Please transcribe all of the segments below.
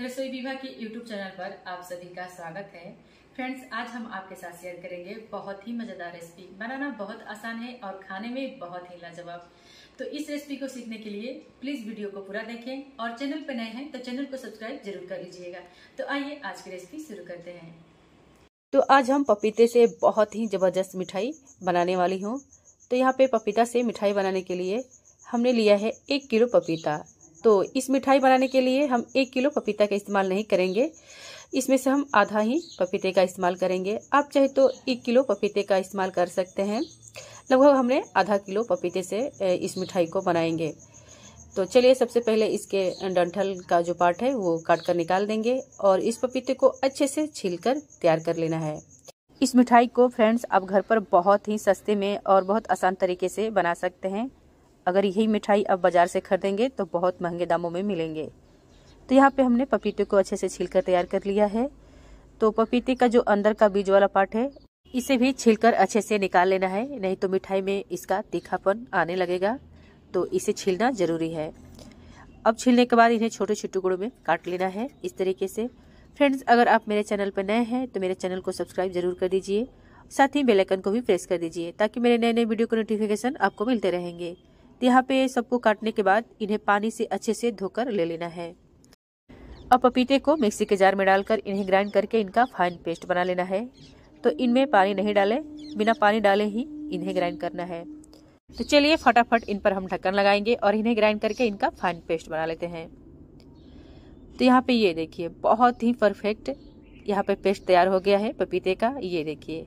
रसोई विवाह के YouTube चैनल पर आप सभी का स्वागत है फ्रेंड्स आज हम आपके साथ शेयर करेंगे बहुत ही मजेदार रेसिपी बनाना बहुत आसान है और खाने में बहुत ही लाजवाब तो इस रेसिपी को सीखने के लिए प्लीज वीडियो को पूरा देखें और चैनल पर नए हैं तो चैनल को सब्सक्राइब जरूर कर लीजिएगा तो आइए आज की रेसिपी शुरू करते हैं तो आज हम पपीते से बहुत ही जबरदस्त मिठाई बनाने वाली हूँ तो यहाँ पे पपीता से मिठाई बनाने के लिए हमने लिया है एक किलो पपीता तो इस मिठाई बनाने के लिए हम एक किलो पपीता का इस्तेमाल नहीं करेंगे इसमें से हम आधा ही पपीते का इस्तेमाल करेंगे आप चाहे तो एक किलो पपीते का इस्तेमाल कर सकते हैं लगभग हमने आधा किलो पपीते से इस मिठाई को बनाएंगे तो चलिए सबसे पहले इसके डंठल का जो पार्ट है वो काट कर निकाल देंगे और इस पपीते को अच्छे से छील कर तैयार कर लेना है इस मिठाई को फ्रेंड्स आप घर पर बहुत ही सस्ते में और बहुत आसान तरीके से बना सकते हैं अगर यही मिठाई अब बाजार से खरीदेंगे तो बहुत महंगे दामों में मिलेंगे तो यहाँ पे हमने पपीते को अच्छे से छीलकर तैयार कर लिया है तो पपीते का जो अंदर का बीज वाला पार्ट है इसे भी छीलकर अच्छे से निकाल लेना है नहीं तो मिठाई में इसका तीखापन आने लगेगा तो इसे छीलना जरूरी है अब छीलने के बाद इन्हें छोटे छोटे टुकड़ों में काट लेना है इस तरीके से फ्रेंड्स अगर आप मेरे चैनल पर नए हैं तो मेरे चैनल को सब्सक्राइब जरूर कर दीजिए साथ ही बेलाइकन को भी प्रेस कर दीजिए ताकि मेरे नए नए वीडियो को नोटिफिकेशन आपको मिलते रहेंगे यहाँ पे सबको काटने के बाद इन्हें पानी से अच्छे से धोकर ले लेना है अब पपीते को मिक्सी के जार में डालकर इन्हें ग्राइंड करके इनका फाइन पेस्ट बना लेना है तो इनमें पानी नहीं डालें बिना पानी डाले ही इन्हें ग्राइंड करना है तो चलिए फटाफट इन पर हम ढक्कन लगाएंगे और इन्हें ग्राइंड करके इनका फाइन पेस्ट बना लेते हैं तो यहाँ पे ये देखिए बहुत ही परफेक्ट यहाँ पे पेस्ट तैयार हो गया है पपीते का ये देखिए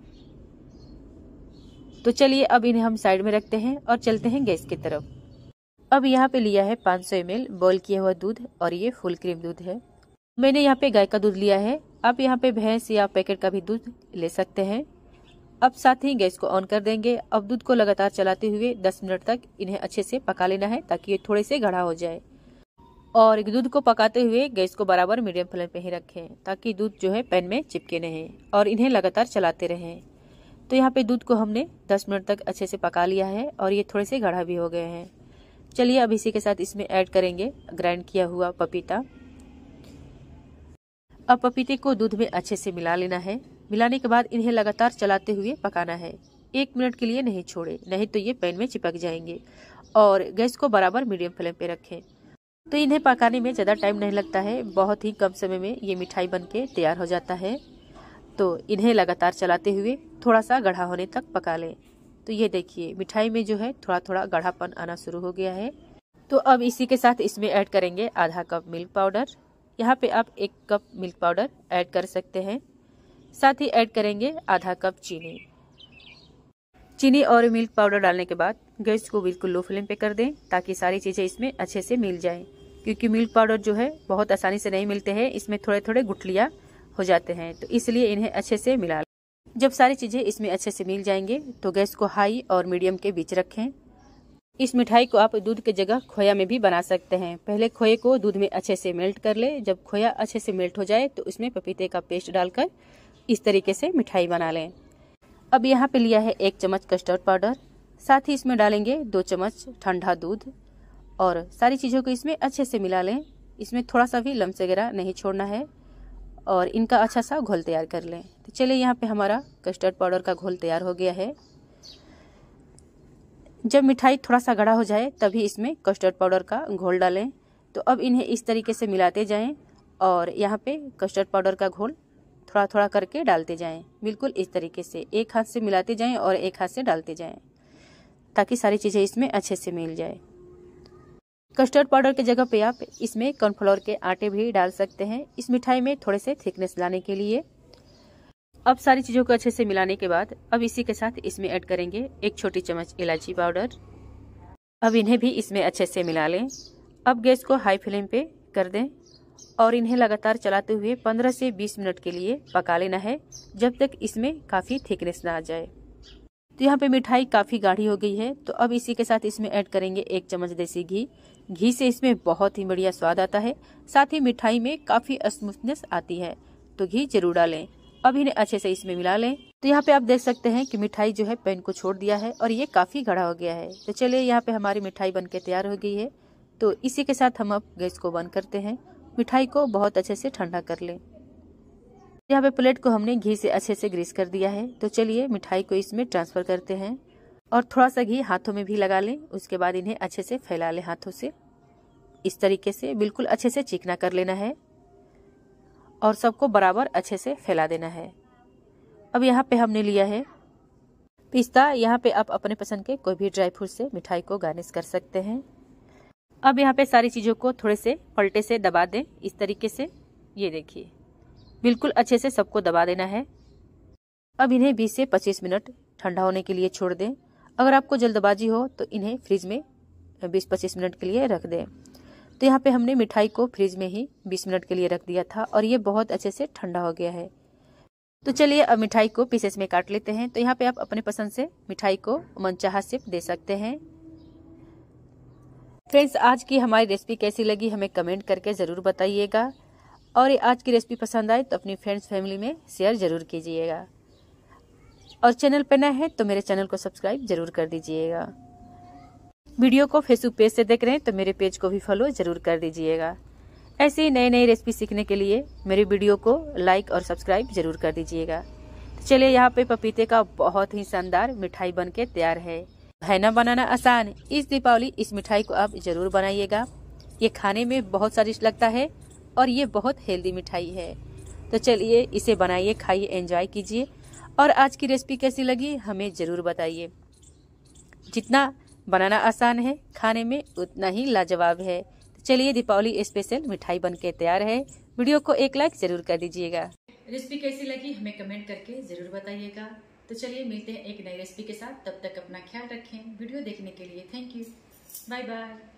तो चलिए अब इन्हें हम साइड में रखते हैं और चलते हैं गैस की तरफ अब यहाँ पे लिया है 500 सौ बॉईल किया हुआ दूध और ये फुल क्रीम दूध है मैंने यहाँ पे गाय का दूध लिया है आप यहाँ पे भैंस या पैकेट का भी दूध ले सकते हैं अब साथ ही गैस को ऑन कर देंगे अब दूध को लगातार चलाते हुए 10 मिनट तक इन्हें अच्छे से पका लेना है ताकि ये थोड़े से गढ़ा हो जाए और दूध को पकाते हुए गैस को बराबर मीडियम फ्लेम पे ही रखें ताकि दूध जो है पैन में चिपके नहीं और इन्हें लगातार चलाते रहें तो यहाँ पे दूध को हमने 10 मिनट तक अच्छे से पका लिया है और ये थोड़े से गाढ़ा भी हो गए हैं चलिए अब इसी के साथ इसमें ऐड करेंगे ग्राइंड किया हुआ पपीता अब पपीते को दूध में अच्छे से मिला लेना है मिलाने के बाद इन्हें लगातार चलाते हुए पकाना है एक मिनट के लिए नहीं छोड़े नहीं तो ये पैन में चिपक जाएंगे और गैस को बराबर मीडियम फ्लेम पे रखें तो इन्हें पकाने में ज़्यादा टाइम नहीं लगता है बहुत ही कम समय में ये मिठाई बन के तैयार हो जाता है तो इन्हें लगातार चलाते हुए थोड़ा सा गढ़ा होने तक पका लें तो ये देखिए मिठाई में जो है थोड़ा थोड़ा गढ़ापन आना शुरू हो गया है तो अब इसी के साथ इसमें ऐड करेंगे आधा कप मिल्क पाउडर यहाँ पे आप एक कप मिल्क पाउडर ऐड कर सकते हैं साथ ही ऐड करेंगे आधा कप चीनी चीनी और मिल्क पाउडर डालने के बाद गैस को बिल्कुल लो फ्लेम पे कर दें ताकि सारी चीज़ें इसमें अच्छे से मिल जाएं क्योंकि मिल्क पाउडर जो है बहुत आसानी से नहीं मिलते हैं इसमें थोड़े थोड़े गुठलियाँ हो जाते हैं तो इसलिए इन्हें अच्छे से मिला जब सारी चीज़ें इसमें अच्छे से मिल जाएंगे तो गैस को हाई और मीडियम के बीच रखें इस मिठाई को आप दूध की जगह खोया में भी बना सकते हैं पहले खोए को दूध में अच्छे से मेल्ट कर ले जब खोया अच्छे से मेल्ट हो जाए तो इसमें पपीते का पेस्ट डालकर इस तरीके से मिठाई बना लें अब यहाँ पे लिया है एक चम्मच कस्टर्ड पाउडर साथ ही इसमें डालेंगे दो चम्मच ठंडा दूध और सारी चीज़ों को इसमें अच्छे से मिला लें इसमें थोड़ा सा भी लम्स वगैरह नहीं छोड़ना है और इनका अच्छा सा घोल तैयार कर लें तो चलिए यहाँ पे हमारा कस्टर्ड पाउडर का घोल तैयार हो गया है जब मिठाई थोड़ा सा गढ़ा हो जाए तभी इसमें कस्टर्ड पाउडर का घोल डालें तो अब इन्हें इस तरीके से मिलाते जाएं और यहाँ पे कस्टर्ड पाउडर का घोल थोड़ा थोड़ा करके डालते जाएं बिल्कुल इस तरीके से एक हाथ से मिलाते जाएं और एक हाथ से डालते जाएं ताकि सारी चीज़ें इसमें अच्छे से मिल जाए कस्टर्ड पाउडर की जगह पे आप इसमें कॉर्नफ्लोर के आटे भी डाल सकते हैं इस मिठाई में थोड़े से थिकनेस लाने के लिए अब सारी चीज़ों को अच्छे से मिलाने के बाद अब इसी के साथ इसमें ऐड करेंगे एक छोटी चम्मच इलायची पाउडर अब इन्हें भी इसमें अच्छे से मिला लें अब गैस को हाई फ्लेम पे कर दें और इन्हें लगातार चलाते हुए 15 से 20 मिनट के लिए पका लेना है जब तक इसमें काफ़ी थिकनेस ना आ जाए तो यहाँ पे मिठाई काफ़ी गाढ़ी हो गई है तो अब इसी के साथ इसमें ऐड करेंगे एक चम्मच देसी घी घी से इसमें बहुत ही बढ़िया स्वाद आता है साथ ही मिठाई में काफी स्मूथनेस आती है तो घी जरूर डालें अब इन्हें अच्छे से इसमें मिला लें तो यहाँ पे आप देख सकते हैं कि मिठाई जो है पैन को छोड़ दिया है और ये काफी घड़ा हो गया है तो चलिए यहाँ पे हमारी मिठाई बन के तैयार हो गई है तो इसी के साथ हम अब गैस को बंद करते हैं मिठाई को बहुत अच्छे से ठंडा कर लें यहाँ पे प्लेट को हमने घी से अच्छे से ग्रीस कर दिया है तो चलिए मिठाई को इसमें ट्रांसफर करते हैं और थोड़ा सा घी हाथों में भी लगा लें उसके बाद इन्हें अच्छे से फैला लें हाथों से इस तरीके से बिल्कुल अच्छे से चिकना कर लेना है और सबको बराबर अच्छे से फैला देना है अब यहाँ पे हमने लिया है पिस्ता यहाँ पे आप अपने पसंद के कोई भी ड्राई फ्रूट से मिठाई को गार्निश कर सकते हैं अब यहाँ पे सारी चीज़ों को थोड़े से पलटे से दबा दें इस तरीके से ये देखिए बिल्कुल अच्छे से सबको दबा देना है अब इन्हें 20 से 25 मिनट ठंडा होने के लिए छोड़ दें अगर आपको जल्दबाजी हो तो इन्हें फ्रिज में बीस पच्चीस मिनट के लिए रख दें तो यहाँ पे हमने मिठाई को फ्रिज में ही बीस मिनट के लिए रख दिया था और ये बहुत अच्छे से ठंडा हो गया है तो चलिए अब मिठाई को पीसेस में काट लेते हैं तो यहाँ पे आप अपने पसंद से मिठाई को मनचाहा सिप दे सकते हैं फ्रेंड्स आज की हमारी रेसिपी कैसी लगी हमें कमेंट करके ज़रूर बताइएगा और आज की रेसिपी पसंद आए तो अपनी फ्रेंड्स फैमिली में शेयर ज़रूर कीजिएगा और चैनल पर नए हैं तो मेरे चैनल को सब्सक्राइब जरूर कर दीजिएगा वीडियो को फेसबुक पेज से देख रहे हैं तो मेरे पेज को भी फॉलो जरूर कर दीजिएगा ऐसी ही नई नई रेसिपी सीखने के लिए मेरे वीडियो को लाइक और सब्सक्राइब जरूर कर दीजिएगा तो चलिए यहाँ पे पपीते का बहुत ही शानदार मिठाई बन के तैयार है भैना बनाना आसान इस दीपावली इस मिठाई को आप जरूर बनाइएगा ये खाने में बहुत स्वादिष्ट लगता है और ये बहुत हेल्दी मिठाई है तो चलिए इसे बनाइए खाइए एंजॉय कीजिए और आज की रेसिपी कैसी लगी हमें ज़रूर बताइए जितना बनाना आसान है खाने में उतना ही लाजवाब है तो चलिए दीपावली स्पेशल मिठाई बन के तैयार है वीडियो को एक लाइक ज़रूर कर दीजिएगा रेसिपी कैसी लगी हमें कमेंट करके ज़रूर बताइएगा तो चलिए मिलते हैं एक नई रेसिपी के साथ तब तक अपना ख्याल रखें वीडियो देखने के लिए थैंक यू बाय बाय